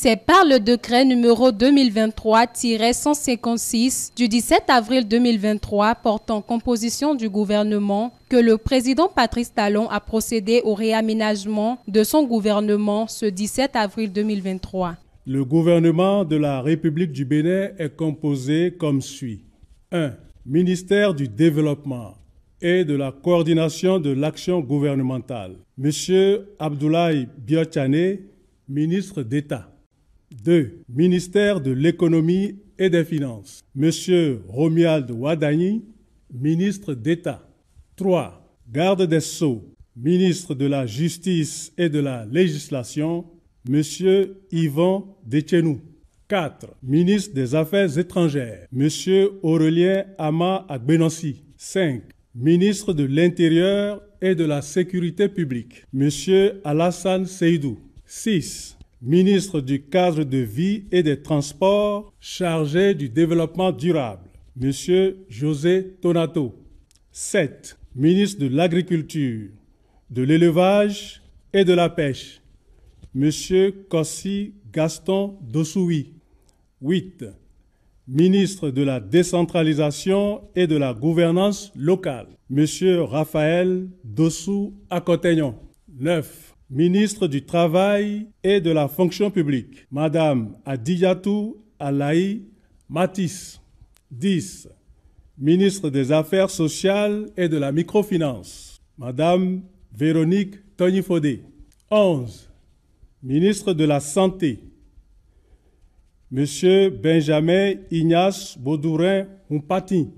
C'est par le décret numéro 2023-156 du 17 avril 2023 portant composition du gouvernement que le président Patrice Talon a procédé au réaménagement de son gouvernement ce 17 avril 2023. Le gouvernement de la République du Bénin est composé comme suit. 1. Ministère du Développement et de la coordination de l'action gouvernementale. Monsieur Abdoulaye Biotchane, ministre d'État. 2. Ministère de l'économie et des finances. Monsieur Romuald Wadani, ministre d'État. 3. Garde des Sceaux, ministre de la Justice et de la Législation, Monsieur Yvan Dechenou. 4. Ministre des Affaires étrangères, Monsieur Aurélien Ama Agbenansi. 5. Ministre de l'Intérieur et de la Sécurité publique, Monsieur Alassane Seydou. 6 ministre du cadre de vie et des transports, chargé du développement durable, Monsieur José Tonato. 7. Ministre de l'Agriculture, de l'Élevage et de la Pêche, Monsieur Kossi Gaston Dossouy. 8. Ministre de la Décentralisation et de la Gouvernance locale, Monsieur Raphaël Dossou Acotagnon. 9 ministre du Travail et de la Fonction publique. Madame Adiyatou Alaï Matisse. 10. Ministre des Affaires sociales et de la Microfinance. Madame Véronique Tognifodé. 11. Ministre de la Santé. Monsieur Benjamin Ignace Baudourin Humpati.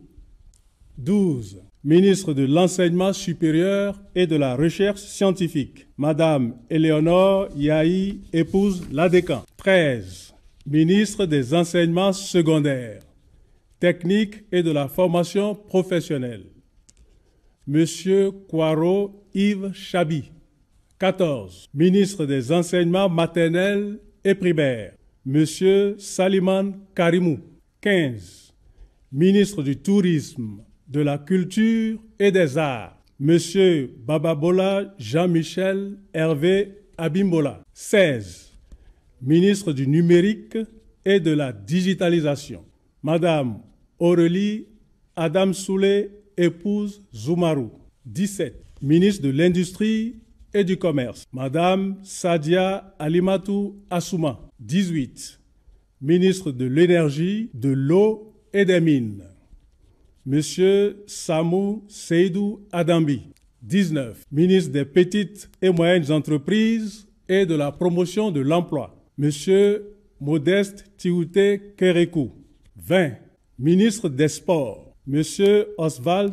12 ministre de l'Enseignement supérieur et de la Recherche scientifique. Madame Eleonore Yahi, épouse l'ADECAN. 13. Ministre des Enseignements secondaires, techniques et de la formation professionnelle. Monsieur Quaro Yves Chabi. 14. Ministre des Enseignements maternels et primaires. Monsieur Saliman Karimou. 15. Ministre du Tourisme, de la culture et des arts. Monsieur Bababola Jean-Michel Hervé Abimbola. 16. Ministre du numérique et de la digitalisation. Madame Aurélie Adam Soulé, épouse Zoumarou. 17. Ministre de l'Industrie et du Commerce. Madame Sadia Alimatou Assouma. 18. Ministre de l'Énergie, de l'Eau et des Mines. Monsieur Samou Seydou Adambi, 19, ministre des Petites et Moyennes Entreprises et de la Promotion de l'Emploi. Monsieur Modeste Tiouté Kerekou, 20, ministre des Sports. Monsieur Oswald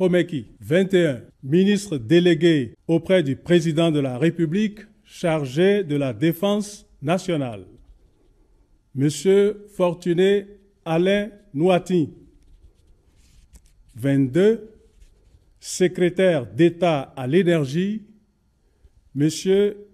Homeki, 21, ministre délégué auprès du président de la République chargé de la Défense nationale. Monsieur Fortuné Alain Nouati, 22, secrétaire d'État à l'énergie, M.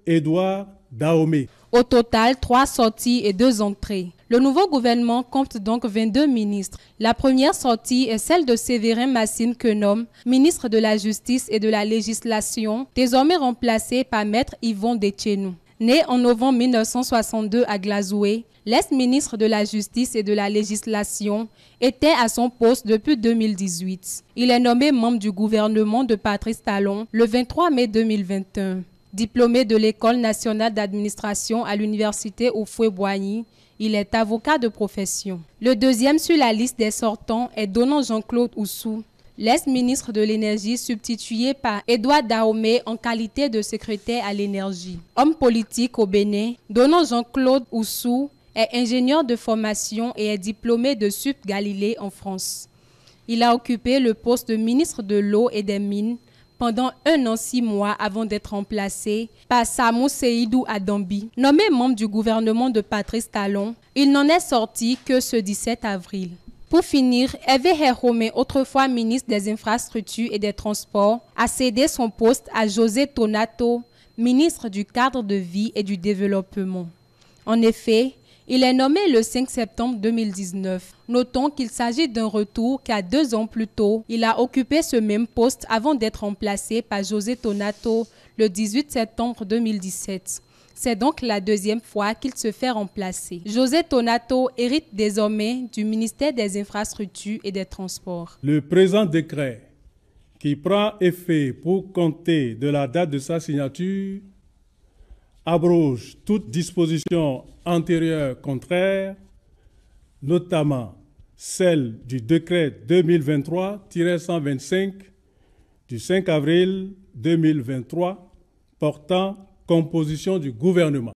Édouard Daomé. Au total, trois sorties et deux entrées. Le nouveau gouvernement compte donc 22 ministres. La première sortie est celle de Séverin Massine Quenom, ministre de la Justice et de la Législation, désormais remplacé par Maître Yvon Détchenou. Né en novembre 1962 à Glazoué, l'ex-ministre de la Justice et de la Législation, était à son poste depuis 2018. Il est nommé membre du gouvernement de Patrice Talon le 23 mai 2021. Diplômé de l'École nationale d'administration à l'université fouet boigny il est avocat de profession. Le deuxième sur la liste des sortants est Donnant Jean-Claude Oussou, l'ex-ministre de l'Énergie substitué par Édouard Dahomé en qualité de secrétaire à l'énergie. Homme politique au Bénin, Donnant Jean-Claude Oussou est ingénieur de formation et est diplômé de Sup Galilée en France. Il a occupé le poste de ministre de l'eau et des mines pendant un an six mois avant d'être remplacé par Samu Seidou Adambi. Nommé membre du gouvernement de Patrice Talon, il n'en est sorti que ce 17 avril. Pour finir, Hervé Héromé, autrefois ministre des Infrastructures et des Transports, a cédé son poste à José Tonato, ministre du Cadre de Vie et du Développement. En effet, il est nommé le 5 septembre 2019. Notons qu'il s'agit d'un retour car deux ans plus tôt, il a occupé ce même poste avant d'être remplacé par José Tonato le 18 septembre 2017. C'est donc la deuxième fois qu'il se fait remplacer. José Tonato hérite désormais du ministère des Infrastructures et des Transports. Le présent décret qui prend effet pour compter de la date de sa signature abroge toute disposition antérieure contraire, notamment celle du décret 2023-125 du 5 avril 2023 portant composition du gouvernement.